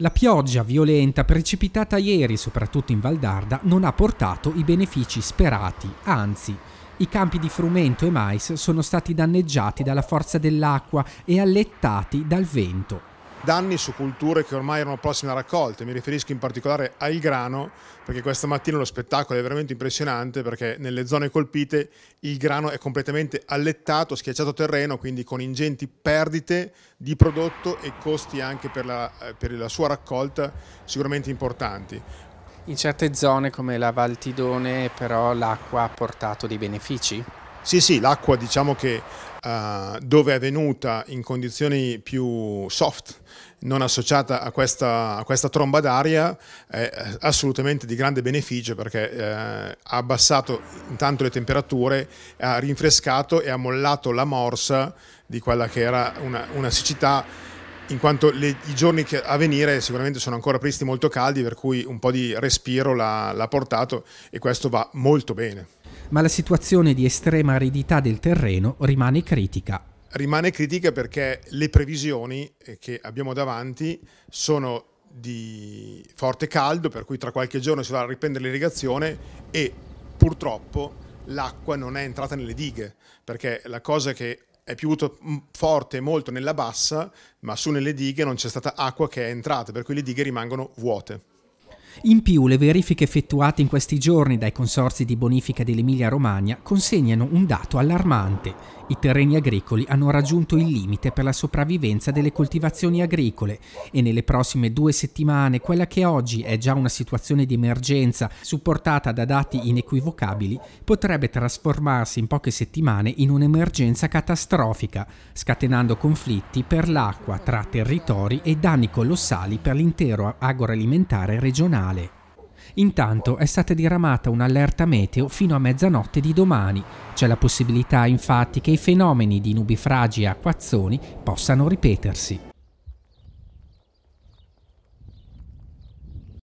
La pioggia violenta precipitata ieri, soprattutto in Valdarda, non ha portato i benefici sperati, anzi, i campi di frumento e mais sono stati danneggiati dalla forza dell'acqua e allettati dal vento danni su culture che ormai erano prossime a raccolte. Mi riferisco in particolare al grano, perché questa mattina lo spettacolo è veramente impressionante perché nelle zone colpite il grano è completamente allettato, schiacciato terreno, quindi con ingenti perdite di prodotto e costi anche per la, eh, per la sua raccolta sicuramente importanti. In certe zone come la Valtidone però l'acqua ha portato dei benefici? Sì, sì, l'acqua diciamo che uh, dove è venuta in condizioni più soft, non associata a questa, a questa tromba d'aria, è assolutamente di grande beneficio perché eh, ha abbassato intanto le temperature, ha rinfrescato e ha mollato la morsa di quella che era una, una siccità in quanto le, i giorni a venire sicuramente sono ancora presti molto caldi, per cui un po' di respiro l'ha, l'ha portato e questo va molto bene. Ma la situazione di estrema aridità del terreno rimane critica rimane critica perché le previsioni eh, che abbiamo davanti sono di forte caldo, per cui tra qualche giorno si va a riprendere l'irrigazione e purtroppo l'acqua non è entrata nelle dighe, perché la cosa che è piovuto mm, forte molto nella bassa, ma su nelle dighe non c'è stata acqua che è entrata, per cui le dighe rimangono vuote. In più, le verifiche effettuate in questi giorni dai consorzi di bonifica dell'Emilia-Romagna consegnano un dato allarmante. I terreni agricoli hanno raggiunto il limite per la sopravvivenza delle coltivazioni agricole e nelle prossime due settimane quella che oggi è già una situazione di emergenza supportata da dati inequivocabili potrebbe trasformarsi in poche settimane in un'emergenza catastrofica, scatenando conflitti per l'acqua tra territori e danni colossali per l'intero agroalimentare regionale finale. Intanto è stata diramata un'allerta meteo fino a mezzanotte di domani. C'è la possibilità infatti che i fenomeni di nubifragi e acquazzoni possano ripetersi.